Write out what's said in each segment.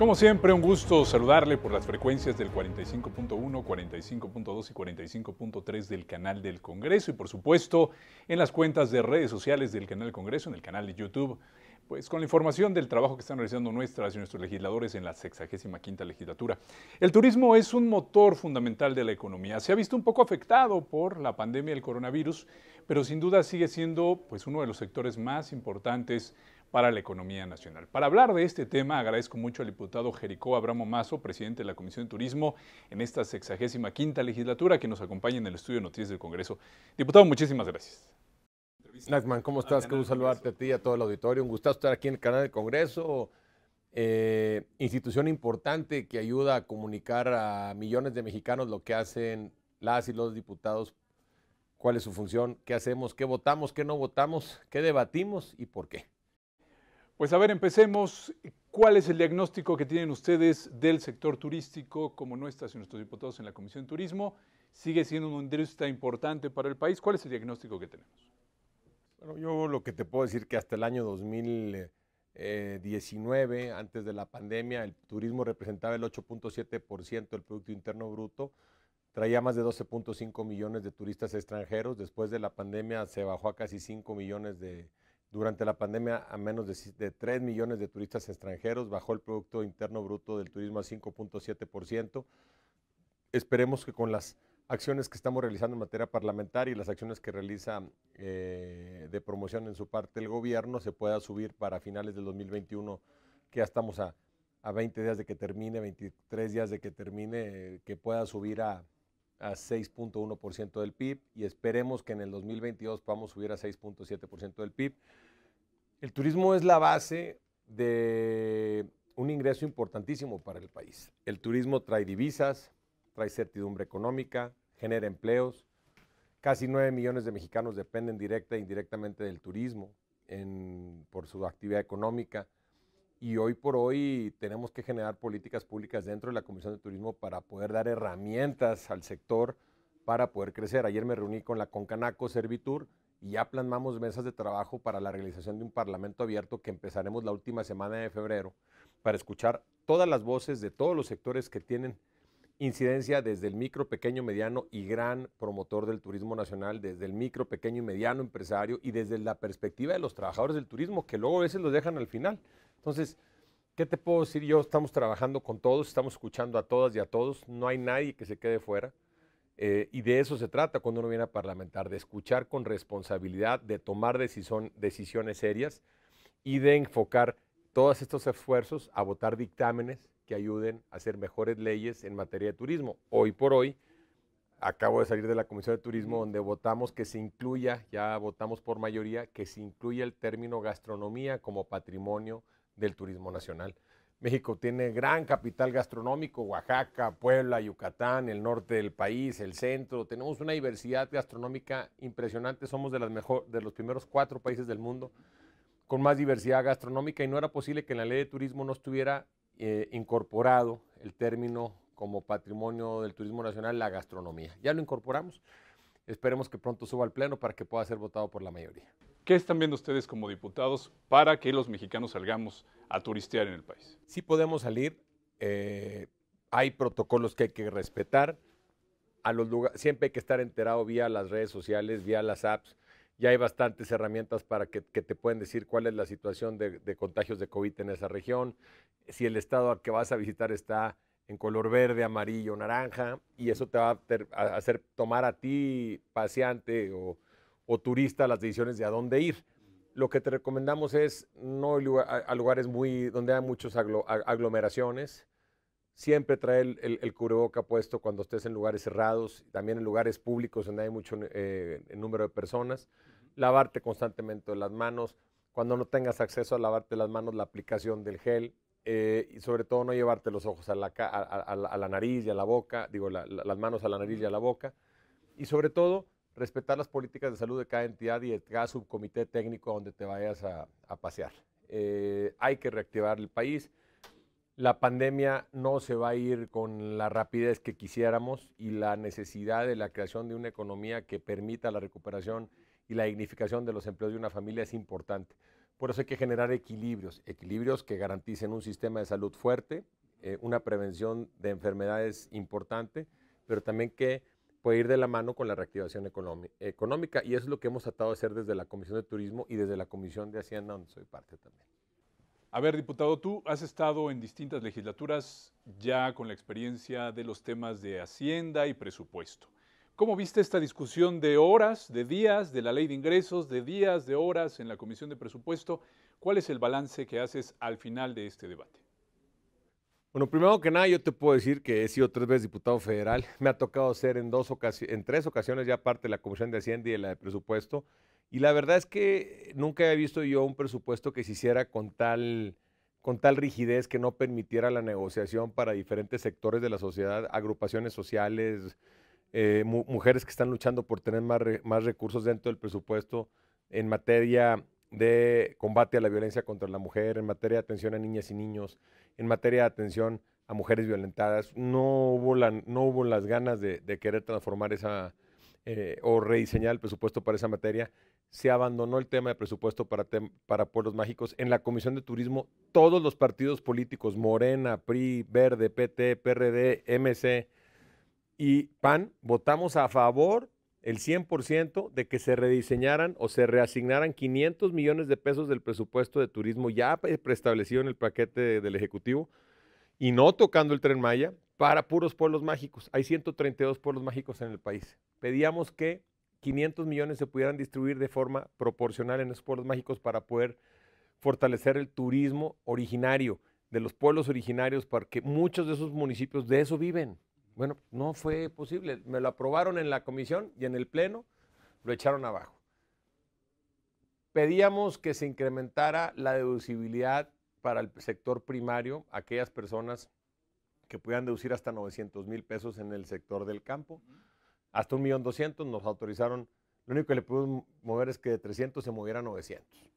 Como siempre, un gusto saludarle por las frecuencias del 45.1, 45.2 y 45.3 del canal del Congreso y por supuesto en las cuentas de redes sociales del canal del Congreso, en el canal de YouTube, pues con la información del trabajo que están realizando nuestras y nuestros legisladores en la 65 legislatura. El turismo es un motor fundamental de la economía. Se ha visto un poco afectado por la pandemia del coronavirus, pero sin duda sigue siendo pues uno de los sectores más importantes para la economía nacional. Para hablar de este tema, agradezco mucho al diputado Jericó Abramo Mazo, presidente de la Comisión de Turismo en esta 65 quinta legislatura, que nos acompaña en el estudio de noticias del Congreso. Diputado, muchísimas gracias. Nachman, ¿cómo estás? Quiero saludarte a ti y a todo el auditorio. Un gusto estar aquí en el canal del Congreso. Eh, institución importante que ayuda a comunicar a millones de mexicanos lo que hacen las y los diputados, cuál es su función, qué hacemos, qué votamos, qué no votamos, qué debatimos y por qué. Pues a ver, empecemos. ¿Cuál es el diagnóstico que tienen ustedes del sector turístico como nuestras y nuestros diputados en la Comisión de Turismo? ¿Sigue siendo un industria importante para el país? ¿Cuál es el diagnóstico que tenemos? Bueno, yo lo que te puedo decir es que hasta el año 2019, eh, antes de la pandemia, el turismo representaba el 8.7% del Producto Interno Bruto traía más de 12.5 millones de turistas extranjeros. Después de la pandemia se bajó a casi 5 millones de durante la pandemia, a menos de, 3 millones de turistas extranjeros, bajó el Producto Interno Bruto del turismo a 5.7%. Esperemos que con las acciones que estamos realizando en materia parlamentaria y las acciones que realiza eh, de promoción en su parte el gobierno se pueda subir para finales del 2021, que ya estamos a, a 20 días de que termine, 23 días de que termine, que pueda subir a a 6.1% del PIB y esperemos que en el 2022 podamos subir a 6.7% del PIB. El turismo es la base de un ingreso importantísimo para el país. El turismo trae divisas, trae certidumbre económica, genera empleos. Casi 9 millones de mexicanos dependen directa e indirectamente del turismo por su actividad económica y hoy por hoy tenemos que generar políticas públicas dentro de la Comisión de Turismo para poder dar herramientas al sector para poder crecer. Ayer me reuní con la Concanaco Servitur y ya plasmamos mesas de trabajo para la realización de un parlamento abierto que empezaremos la última semana de febrero para escuchar todas las voces de todos los sectores que tienen incidencia desde el micro, pequeño, mediano y gran promotor del turismo nacional, desde el micro, pequeño y mediano empresario y desde la perspectiva de los trabajadores del turismo, que luego a veces los dejan al final. Entonces, ¿qué te puedo decir? Yo estamos trabajando con todos, estamos escuchando a todas y a todos, no hay nadie que se quede fuera. Eh, y de eso se trata cuando uno viene a parlamentar, de escuchar con responsabilidad, de tomar decisión, decisiones serias y de enfocar todos estos esfuerzos a votar dictámenes que ayuden a hacer mejores leyes en materia de turismo. Hoy por hoy, acabo de salir de la Comisión de Turismo donde votamos que se incluya, ya votamos por mayoría, que se incluya el término gastronomía como patrimonio del turismo nacional. México tiene gran capital gastronómico, Oaxaca, Puebla, Yucatán, el norte del país, el centro. Tenemos una diversidad gastronómica impresionante. Somos de, las mejor, de los primeros cuatro países del mundo con más diversidad gastronómica y no era posible que en la ley de turismo no estuviera eh, incorporado el término como patrimonio del turismo nacional, la gastronomía. Ya lo incorporamos. Esperemos que pronto suba al Pleno para que pueda ser votado por la mayoría. ¿Qué están viendo ustedes como diputados para que los mexicanos salgamos a turistear en el país? Sí podemos salir, eh, hay protocolos que hay que respetar, a los siempre hay que estar enterado vía las redes sociales, vía las apps, ya hay bastantes herramientas para que, te pueden decir cuál es la situación de, contagios de COVID en esa región, si el estado al que vas a visitar está en color verde, amarillo, naranja, y eso te va a, a hacer tomar a ti, paseante o o turista las decisiones de a dónde ir. Lo que te recomendamos es no ir a lugares muy, donde hay muchas aglomeraciones. Siempre trae el, el, puesto cuando estés en lugares cerrados, también en lugares públicos donde hay mucho eh, número de personas. Lavarte constantemente las manos. Cuando no tengas acceso a lavarte las manos, la aplicación del gel, eh, y sobre todo no llevarte los ojos a la, a, la nariz y a la boca, digo, las manos a la nariz y a la boca, y sobre todo respetar las políticas de salud de cada entidad y de cada subcomité técnico donde te vayas a, pasear. Eh, hay que reactivar el país. La pandemia no se va a ir con la rapidez que quisiéramos y la necesidad de la creación de una economía que permita la recuperación y la dignificación de los empleos de una familia es importante. Por eso hay que generar equilibrios, equilibrios que garanticen un sistema de salud fuerte, eh, una prevención de enfermedades importante, pero también que puede ir de la mano con la reactivación económica y es lo que hemos tratado de hacer desde la Comisión de Turismo y desde la Comisión de Hacienda, donde soy parte también. A ver, diputado, tú has estado en distintas legislaturas ya con la experiencia de los temas de Hacienda y presupuesto. ¿Cómo viste esta discusión de horas, de días, de la ley de ingresos, de días, de horas en la Comisión de Presupuesto? ¿Cuál es el balance que haces al final de este debate? Bueno, primero que nada, yo te puedo decir que he sido tres veces diputado federal. Me ha tocado ser en, dos en tres ocasiones ya parte de la Comisión de Hacienda y de la de Presupuesto. Y la verdad es que nunca había visto yo un presupuesto que se hiciera con tal, con tal rigidez que no permitiera la negociación para diferentes sectores de la sociedad, agrupaciones sociales, eh, mujeres que están luchando por tener más, más recursos dentro del presupuesto en materia de combate a la violencia contra la mujer, en materia de atención a niñas y niños, en materia de atención a mujeres violentadas. No hubo, no hubo las ganas de, querer transformar esa eh, o rediseñar el presupuesto para esa materia. Se abandonó el tema de presupuesto para, para pueblos mágicos. En la Comisión de Turismo, todos los partidos políticos, Morena, PRI, Verde, PT, PRD, MC y PAN, votamos a favor el 100% de que se rediseñaran o se reasignaran 500 millones de pesos del presupuesto de turismo ya preestablecido en el paquete del Ejecutivo y no tocando el tren Maya para puros pueblos mágicos. Hay 132 pueblos mágicos en el país. Pedíamos que 500 millones se pudieran distribuir de forma proporcional en esos pueblos mágicos para poder fortalecer el turismo originario de los pueblos originarios, porque muchos de esos municipios de eso viven. Bueno, no fue posible. Me lo aprobaron en la comisión y en el pleno lo echaron abajo. Pedíamos que se incrementara la deducibilidad para el sector primario, aquellas personas que pudieran deducir hasta 900 mil pesos en el sector del campo, hasta 1.200.000 nos autorizaron, lo único que le pudimos mover es que de 300 se moviera a 900,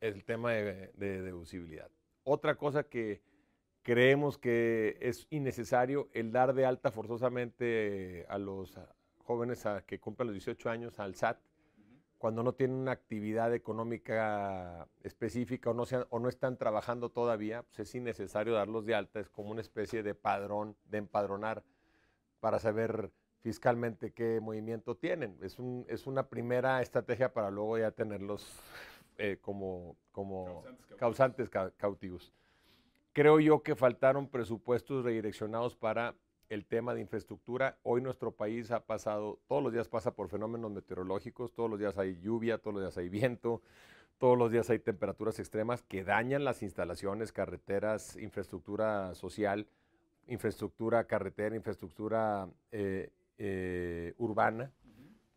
el tema de deducibilidad. Otra cosa que Creemos que es innecesario el dar de alta forzosamente a los jóvenes que cumplen los 18 años al SAT cuando no tienen una actividad económica específica o no, sean, o no están trabajando todavía, pues es innecesario darlos de alta, es como una especie de padrón, de empadronar para saber fiscalmente qué movimiento tienen. Es, un, es una primera estrategia para luego ya tenerlos eh, como, como causantes, cautivos. Creo yo que faltaron presupuestos redireccionados para el tema de infraestructura. Hoy nuestro país ha pasado, todos los días pasa por fenómenos meteorológicos, todos los días hay lluvia, todos los días hay viento, todos los días hay temperaturas extremas que dañan las instalaciones, carreteras, infraestructura social, infraestructura carretera, infraestructura eh, eh, urbana,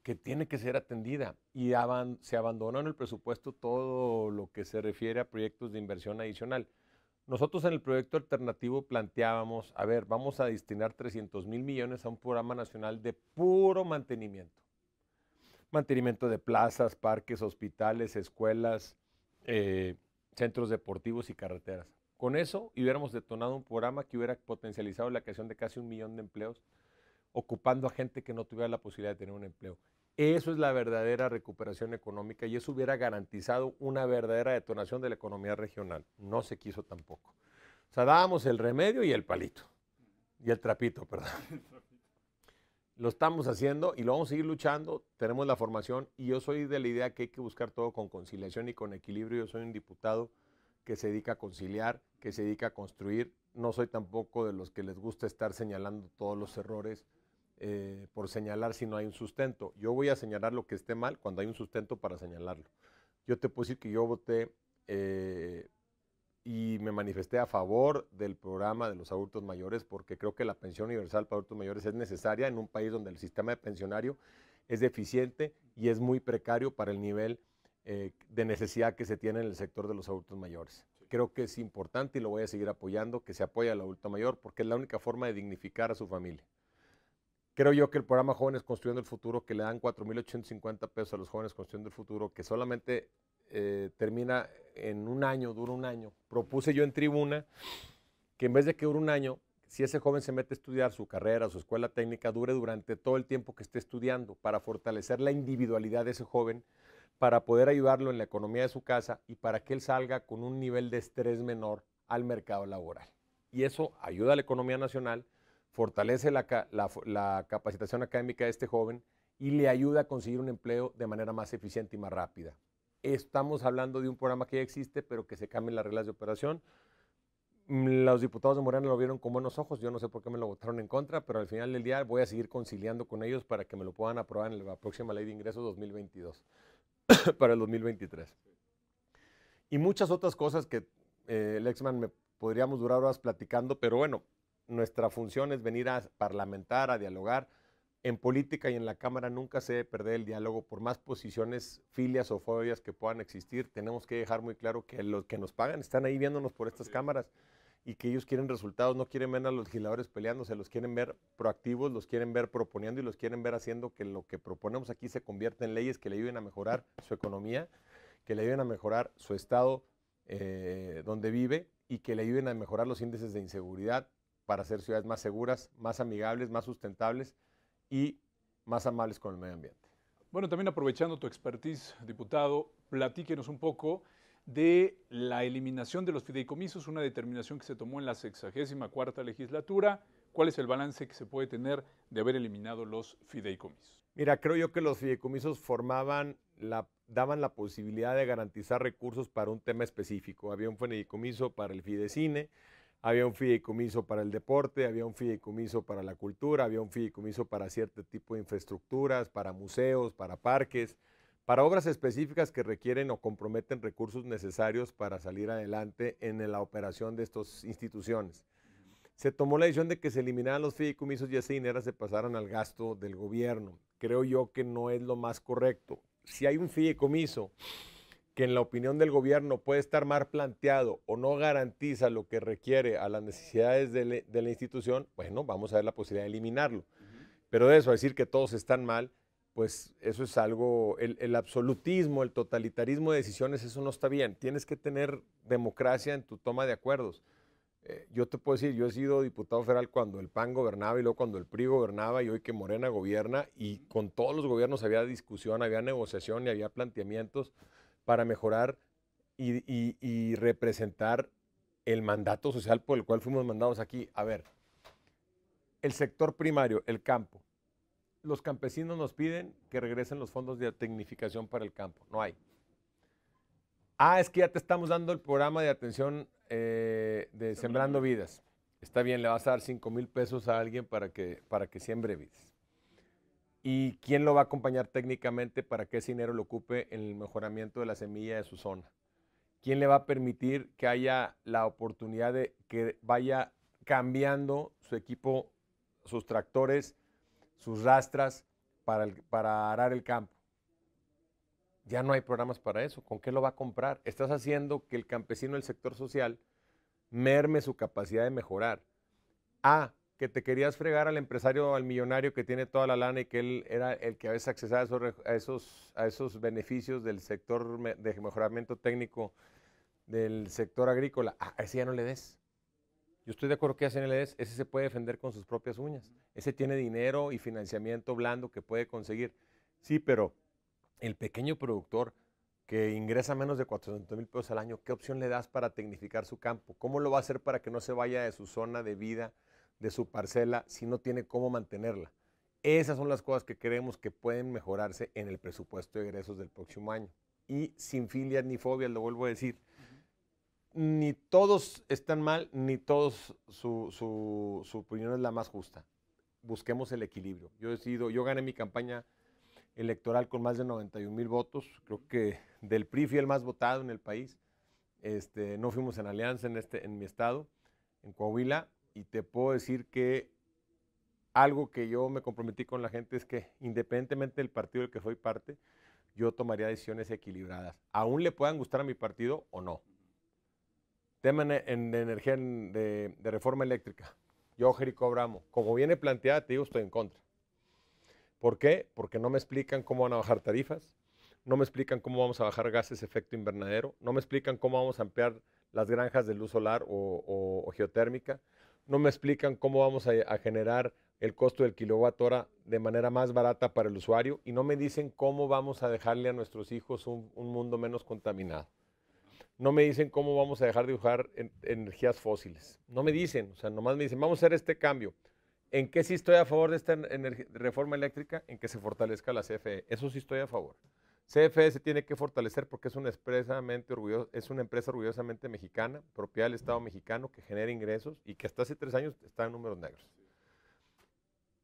que tiene que ser atendida. Y se abandonó en el presupuesto todo lo que se refiere a proyectos de inversión adicional. Nosotros en el proyecto alternativo planteábamos, a ver, vamos a destinar 300 mil millones a un programa nacional de puro mantenimiento. Mantenimiento de plazas, parques, hospitales, escuelas, eh, centros deportivos y carreteras. Con eso hubiéramos detonado un programa que hubiera potencializado la creación de casi un millón de empleos, ocupando a gente que no tuviera la posibilidad de tener un empleo. Eso es la verdadera recuperación económica y eso hubiera garantizado una verdadera detonación de la economía regional. No se quiso tampoco. O sea, dábamos el remedio y el palito. Y el trapito, perdón. Lo estamos haciendo y lo vamos a seguir luchando. Tenemos la formación y yo soy de la idea que hay que buscar todo con conciliación y con equilibrio. Yo soy un diputado que se dedica a conciliar, que se dedica a construir. No soy tampoco de los que les gusta estar señalando todos los errores eh, por señalar si no hay un sustento. Yo voy a señalar lo que esté mal cuando hay un sustento para señalarlo. Yo te puedo decir que yo voté eh, y me manifesté a favor del programa de los adultos mayores porque creo que la pensión universal para adultos mayores es necesaria en un país donde el sistema de pensionario es deficiente y es muy precario para el nivel eh, de necesidad que se tiene en el sector de los adultos mayores. Creo que es importante y lo voy a seguir apoyando, que se apoye al adulto mayor porque es la única forma de dignificar a su familia. Creo yo que el programa Jóvenes Construyendo el Futuro, que le dan 4.850 pesos a los jóvenes construyendo el futuro, que solamente eh, termina en un año, dura un año, propuse yo en tribuna que en vez de que dure un año, si ese joven se mete a estudiar su carrera, su escuela técnica, dure durante todo el tiempo que esté estudiando para fortalecer la individualidad de ese joven, para poder ayudarlo en la economía de su casa y para que él salga con un nivel de estrés menor al mercado laboral. Y eso ayuda a la economía nacional, fortalece la, capacitación académica de este joven y le ayuda a conseguir un empleo de manera más eficiente y más rápida. Estamos hablando de un programa que ya existe, pero que se cambien las reglas de operación. Mm, los diputados de Morena lo vieron con buenos ojos, yo no sé por qué me lo votaron en contra, pero al final del día voy a seguir conciliando con ellos para que me lo puedan aprobar en la próxima ley de ingresos 2022, para el 2023. Y muchas otras cosas que eh, Lexman me podríamos durar horas platicando, pero bueno, nuestra función es venir a parlamentar, a dialogar. En política y en la Cámara nunca se debe perder el diálogo, por más posiciones, filias o fobias que puedan existir, tenemos que dejar muy claro que los que nos pagan están ahí viéndonos por estas cámaras y que ellos quieren resultados, no quieren ver a los legisladores peleándose, los quieren ver proactivos, los quieren ver proponiendo y los quieren ver haciendo que lo que proponemos aquí se convierta en leyes que le ayuden a mejorar su economía, que le ayuden a mejorar su estado eh, donde vive y que le ayuden a mejorar los índices de inseguridad, para hacer ciudades más seguras, más amigables, más sustentables y más amables con el medio ambiente. Bueno, también aprovechando tu expertise, diputado, platíquenos un poco de la eliminación de los fideicomisos, una determinación que se tomó en la 64 legislatura. ¿Cuál es el balance que se puede tener de haber eliminado los fideicomisos? Mira, creo yo que los fideicomisos formaban daban la posibilidad de garantizar recursos para un tema específico. Había un fideicomiso para el Fidecine, había un fideicomiso para el deporte, había un fideicomiso para la cultura, había un fideicomiso para cierto tipo de infraestructuras, para museos, para parques, para obras específicas que requieren o comprometen recursos necesarios para salir adelante en la operación de estas instituciones. Se tomó la decisión de que se eliminaran los fideicomisos y ese dinero se pasaran al gasto del gobierno. Creo yo que no es lo más correcto. Si hay un fideicomiso que en la opinión del gobierno puede estar mal planteado o no garantiza lo que requiere a las necesidades de, la institución, bueno, vamos a ver la posibilidad de eliminarlo. Pero de eso, decir que todos están mal, pues eso es algo, el, absolutismo, el totalitarismo de decisiones, eso no está bien. Tienes que tener democracia en tu toma de acuerdos. Eh, yo te puedo decir, yo he sido diputado federal cuando el PAN gobernaba y luego cuando el PRI gobernaba y hoy que Morena gobierna y con todos los gobiernos había discusión, había negociación y había planteamientos para mejorar y, representar el mandato social por el cual fuimos mandados aquí. A ver, el sector primario, el campo. Los campesinos nos piden que regresen los fondos de tecnificación para el campo. No hay. Ah, es que ya te estamos dando el programa de atención eh, de Sembrando Vidas. Está bien, le vas a dar 5 mil pesos a alguien para que, para que siembre vidas y quién lo va a acompañar técnicamente para que ese dinero lo ocupe en el mejoramiento de la semilla de su zona. ¿Quién le va a permitir que haya la oportunidad de que vaya cambiando su equipo, sus tractores, sus rastras para, para arar el campo? Ya no hay programas para eso. ¿Con qué lo va a comprar? Estás haciendo que el campesino del sector social merme su capacidad de mejorar. A, que te querías fregar al empresario, al millonario que tiene toda la lana y que él era el que a veces accesaba a esos, a esos, beneficios del sector de mejoramiento técnico del sector agrícola. Ah, ese ya no le des. Yo estoy de acuerdo que a ese no le des. Ese se puede defender con sus propias uñas. Ese tiene dinero y financiamiento blando que puede conseguir. Sí, pero el pequeño productor que ingresa menos de 400 mil pesos al año, ¿qué opción le das para tecnificar su campo? ¿Cómo lo va a hacer para que no se vaya de su zona de vida? de su parcela si no tiene cómo mantenerla. Esas son las cosas que creemos que pueden mejorarse en el presupuesto de egresos del próximo año. Y sin filias ni fobias, lo vuelvo a decir, ni todos están mal, ni todos su, su, opinión es la más justa. Busquemos el equilibrio. Yo he sido yo gané mi campaña electoral con más de 91 mil votos, creo que del PRI fui el más votado en el país. Este, no fuimos en alianza en, este, en mi estado, en Coahuila, y te puedo decir que algo que yo me comprometí con la gente es que independientemente del partido del que soy parte, yo tomaría decisiones equilibradas. Aún le puedan gustar a mi partido o no. Tema en, de energía de, reforma eléctrica. Yo, Jerico Abramo, como viene planteada, te digo, estoy en contra. ¿Por qué? Porque no me explican cómo van a bajar tarifas, no me explican cómo vamos a bajar gases efecto invernadero, no me explican cómo vamos a ampliar las granjas de luz solar o geotérmica, no me explican cómo vamos a, generar el costo del kilowatt hora de manera más barata para el usuario y no me dicen cómo vamos a dejarle a nuestros hijos un, mundo menos contaminado. No me dicen cómo vamos a dejar de usar energías fósiles. No me dicen, o sea, nomás me dicen, vamos a hacer este cambio. ¿En qué sí estoy a favor de esta reforma eléctrica? En que se fortalezca la CFE. Eso sí estoy a favor. CFE se tiene que fortalecer porque es una, es una empresa orgullosamente mexicana, propiedad del Estado mexicano, que genera ingresos y que hasta hace tres años está en números negros.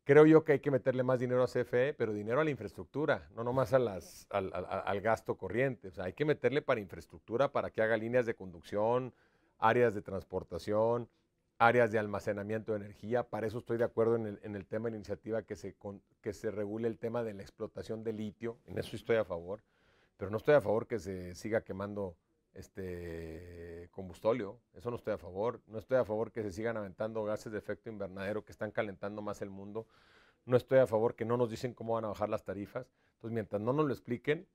Creo yo que hay que meterle más dinero a CFE, pero dinero a la infraestructura, no nomás a las, al, gasto corriente. O sea, hay que meterle para infraestructura, para que haga líneas de conducción, áreas de transportación, áreas de almacenamiento de energía. Para eso estoy de acuerdo en el, en el tema de la iniciativa que se, que se regule el tema de la explotación de litio. En eso estoy a favor. Pero no estoy a favor que se siga quemando este combustóleo. Eso no estoy a favor. No estoy a favor que se sigan aventando gases de efecto invernadero que están calentando más el mundo. No estoy a favor que no nos dicen cómo van a bajar las tarifas. Entonces, mientras no nos lo expliquen,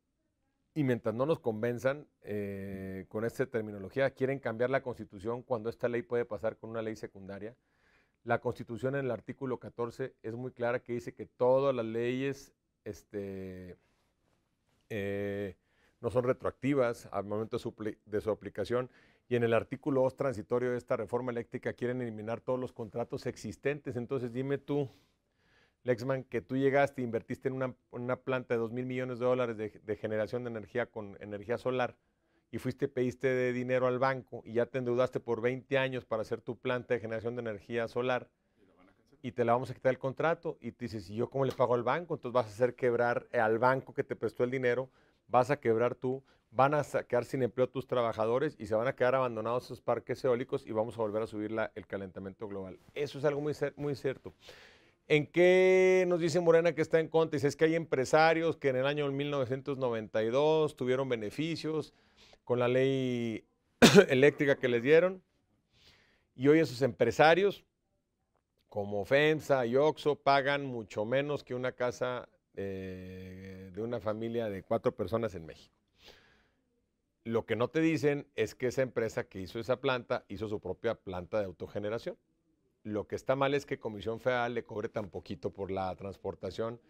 y mientras no nos convenzan eh, con esta terminología, quieren cambiar la constitución cuando esta ley puede pasar con una ley secundaria. La constitución en el artículo 14 es muy clara que dice que todas las leyes este, eh, no son retroactivas al momento de su aplicación. Y en el artículo 2 transitorio de esta reforma eléctrica quieren eliminar todos los contratos existentes. Entonces dime tú, Lexman, que tú llegaste e invertiste en una, planta de 2 mil millones de dólares de, generación de energía con energía solar y fuiste, pediste de dinero al banco y ya te endeudaste por 20 años para hacer tu planta de generación de energía solar y, te la vamos a quitar el contrato y te dices, ¿y yo cómo le pago al banco? Entonces vas a hacer quebrar eh, al banco que te prestó el dinero, vas a quebrar tú, van a quedar sin empleo tus trabajadores y se van a quedar abandonados esos parques eólicos y vamos a volver a subir la, el calentamiento global. Eso es algo muy, muy cierto. ¿En qué nos dice Morena que está en contra? Dice, es que hay empresarios que en el año 1992 tuvieron beneficios con la ley eléctrica que les dieron. Y hoy esos empresarios, como FENSA y OXO, pagan mucho menos que una casa eh, de una familia de cuatro personas en México. Lo que no te dicen es que esa empresa que hizo esa planta hizo su propia planta de autogeneración lo que está mal es que Comisión Federal le cobre tan poquito por la transportación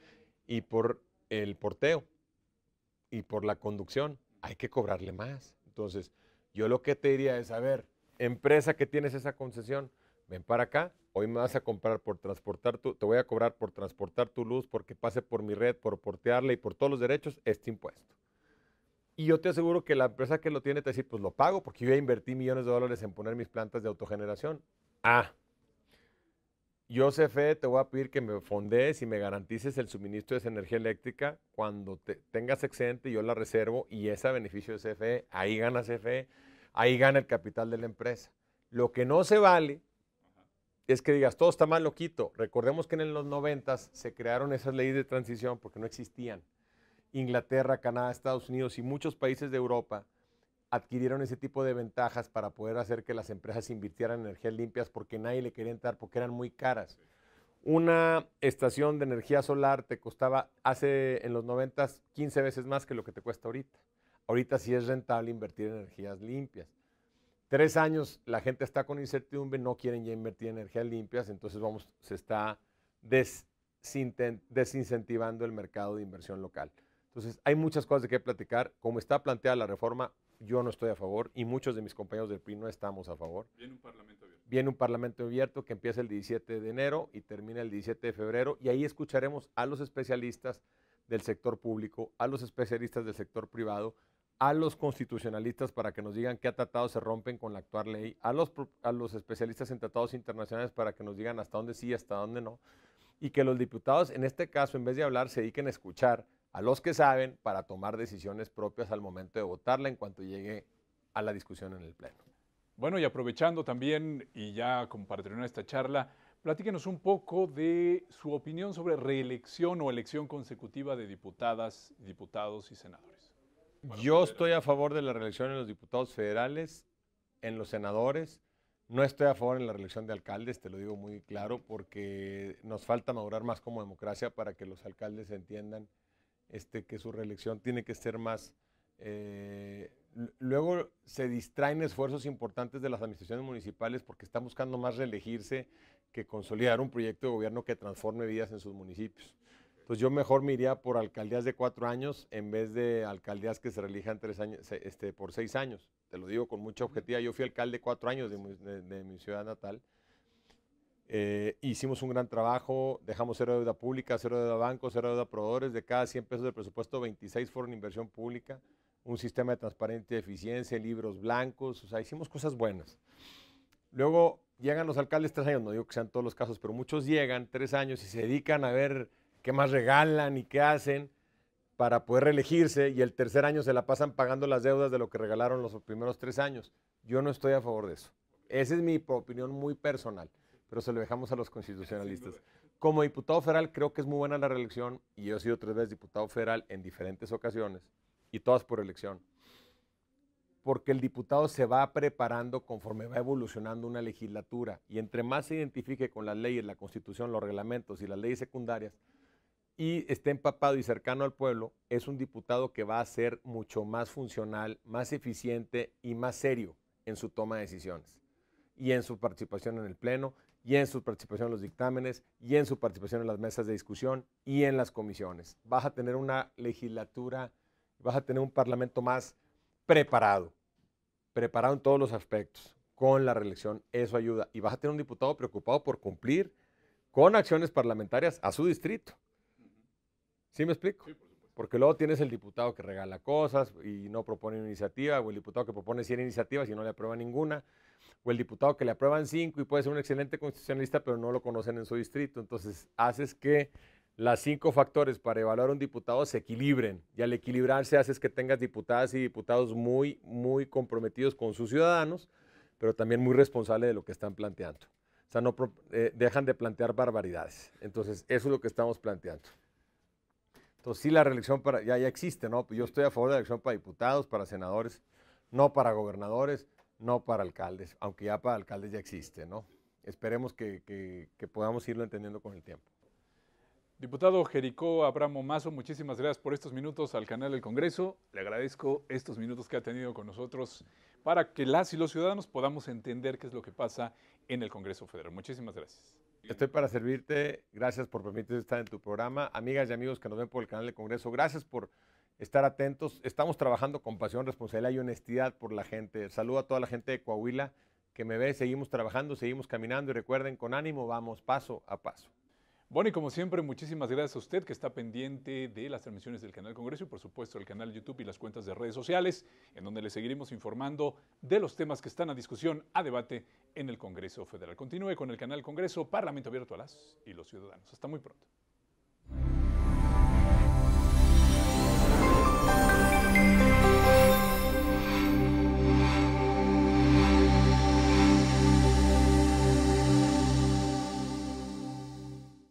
y por el porteo y por la conducción. Hay que cobrarle más. Entonces, yo lo que te diría es, a ver, empresa que tienes esa concesión, ven para acá, hoy me vas a comprar por transportar tu, te voy a cobrar por transportar tu luz, porque pase por mi red, por portearla y por todos los derechos, este impuesto. Y yo te aseguro que la empresa que lo tiene te dice, pues lo pago, porque yo ya invertí millones de dólares en poner mis plantas de autogeneración. Ah, yo, CFE, te voy a pedir que me fondees y me garantices el suministro de esa energía eléctrica cuando tengas excedente, yo la reservo y ese beneficio de CFE, ahí gana CFE, ahí gana el capital de la empresa. Lo que no se vale es que digas, todo está mal lo quito. Recordemos que en los 90 se crearon esas leyes de transición porque no existían. Inglaterra, Canadá, Estados Unidos y muchos países de Europa adquirieron ese tipo de ventajas para poder hacer que las empresas invirtieran en energías limpias porque nadie le quería entrar porque eran muy caras. Una estación de energía solar te costaba hace en los 90 15 veces más que lo que te cuesta ahorita. Ahorita sí es rentable invertir en energías limpias. Tres años la gente está con incertidumbre, no quieren ya invertir en energías limpias, entonces vamos, se está desincentivando el mercado de inversión local. Entonces hay muchas cosas de qué platicar. Como está planteada la reforma, yo no estoy a favor y muchos de mis compañeros del PRI no estamos a favor. Viene un parlamento abierto. Viene un parlamento abierto que empieza el 17 de enero y termina el 17 de febrero y ahí escucharemos a los especialistas del sector público, a los especialistas del sector privado, a los constitucionalistas para que nos digan qué tratados se rompen con la actual ley, a los, a los especialistas en tratados internacionales para que nos digan hasta dónde sí, y hasta dónde no, y que los diputados en este caso, en vez de hablar, se dediquen a escuchar a los que saben para tomar decisiones propias al momento de votarla en cuanto llegue a la discusión en el Pleno. Bueno, y aprovechando también, y ya compartiendo esta charla, platíquenos un poco de su opinión sobre reelección o elección consecutiva de diputadas, diputados y senadores. Yo estoy a favor de la reelección en los diputados federales, en los senadores. No estoy a favor en la reelección de alcaldes, te lo digo muy claro, porque nos falta madurar más como democracia para que los alcaldes entiendan este, que su reelección tiene que ser más... Eh, luego se distraen esfuerzos importantes de las administraciones municipales porque están buscando más reelegirse que consolidar un proyecto de gobierno que transforme vidas en sus municipios. Entonces yo mejor me iría por alcaldías de cuatro años en vez de alcaldías que se reelijan tres años, este, por seis años. Te lo digo con mucha objetividad. Yo fui alcalde cuatro años de mi ciudad natal eh, hicimos un gran trabajo, dejamos cero deuda pública, cero deuda banco, cero deuda proveedores. De cada 100 pesos del presupuesto, 26 fueron inversión pública, un sistema de transparencia de eficiencia, libros blancos, o sea, hicimos cosas buenas. Luego llegan los alcaldes tres años, no digo que sean todos los casos, pero muchos llegan tres años y se dedican a ver qué más regalan y qué hacen para poder reelegirse y el tercer año se la pasan pagando las deudas de lo que regalaron los primeros tres años. Yo no estoy a favor de eso. Esa es mi opinión muy personal pero se lo dejamos a los constitucionalistas. Como diputado federal creo que es muy buena la reelección y yo he sido tres veces diputado federal en diferentes ocasiones y todas por elección. Porque el diputado se va preparando conforme va evolucionando una legislatura y entre más se identifique con las leyes, la constitución, los reglamentos y las leyes secundarias y esté empapado y cercano al pueblo, es un diputado que va a ser mucho más funcional, más eficiente y más serio en su toma de decisiones y en su participación en el Pleno y en su participación en los dictámenes y en su participación en las mesas de discusión y en las comisiones. Vas a tener una legislatura, vas a tener un parlamento más preparado, preparado en todos los aspectos, con la reelección, eso ayuda. Y vas a tener un diputado preocupado por cumplir con acciones parlamentarias a su distrito. ¿Sí me explico? Porque luego tienes el diputado que regala cosas y no propone una iniciativa, o el diputado que propone 100 iniciativas y no le aprueba ninguna o el diputado que le aprueban cinco y puede ser un excelente constitucionalista, pero no lo conocen en su distrito. Entonces, haces que las cinco factores para evaluar a un diputado se equilibren y al equilibrarse haces que tengas diputadas y diputados muy, muy comprometidos con sus ciudadanos, pero también muy responsables de lo que están planteando. O sea, no eh, dejan de plantear barbaridades. Entonces, eso es lo que estamos planteando. Entonces, sí, la reelección para, ya, ya existe, ¿no? Yo estoy a favor de la elección para diputados, para senadores, no para gobernadores, no para alcaldes, aunque ya para alcaldes ya existe, ¿no? Esperemos que, podamos irlo entendiendo con el tiempo. Diputado Jericó Abramo Mazo, muchísimas gracias por estos minutos al canal del Congreso. Le agradezco estos minutos que ha tenido con nosotros para que las y los ciudadanos podamos entender qué es lo que pasa en el Congreso Federal. Muchísimas gracias. Estoy para servirte. Gracias por permitir estar en tu programa. Amigas y amigos que nos ven por el canal del Congreso, gracias por estar atentos. Estamos trabajando con pasión, responsabilidad y honestidad por la gente. Saludo a toda la gente de Coahuila que me ve. Seguimos trabajando, seguimos caminando y recuerden, con ánimo vamos paso a paso. Bueno, y como siempre, muchísimas gracias a usted que está pendiente de las transmisiones del canal Congreso y por supuesto el canal YouTube y las cuentas de redes sociales, en donde le seguiremos informando de los temas que están a discusión, a debate en el Congreso Federal. Continúe con el canal Congreso, Parlamento Abierto a las y los ciudadanos. Hasta muy pronto.